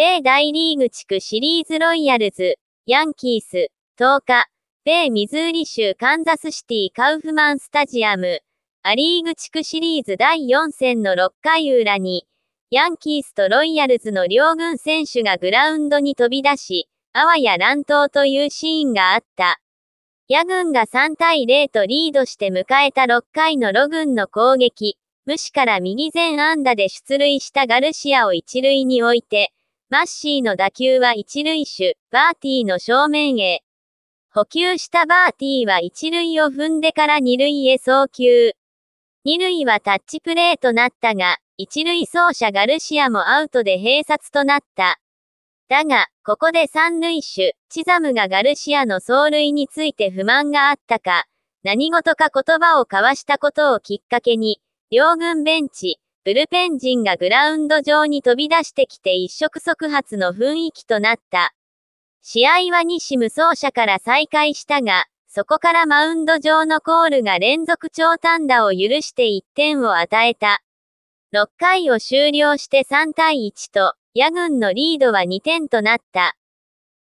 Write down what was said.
米大リーグ地区シリーズロイヤルズ、ヤンキース、10日、米ミズーリ州カンザスシティカウフマンスタジアム、アリーグ地区シリーズ第4戦の6回裏に、ヤンキースとロイヤルズの両軍選手がグラウンドに飛び出し、あわや乱闘というシーンがあった。野軍が3対0とリードして迎えた6回のロ軍の攻撃、無視から右前安打で出塁したガルシアを一塁に置いて、マッシーの打球は一塁手、バーティーの正面へ。補給したバーティーは一塁を踏んでから二塁へ送球。二塁はタッチプレーとなったが、一塁走者ガルシアもアウトで併殺となった。だが、ここで三塁手、チザムがガルシアの走塁について不満があったか、何事か言葉を交わしたことをきっかけに、両軍ベンチ、ブルペン陣がグラウンド上に飛び出してきて一触即発の雰囲気となった。試合は西無走者から再開したが、そこからマウンド上のコールが連続長短打を許して1点を与えた。6回を終了して3対1と、野軍のリードは2点となった。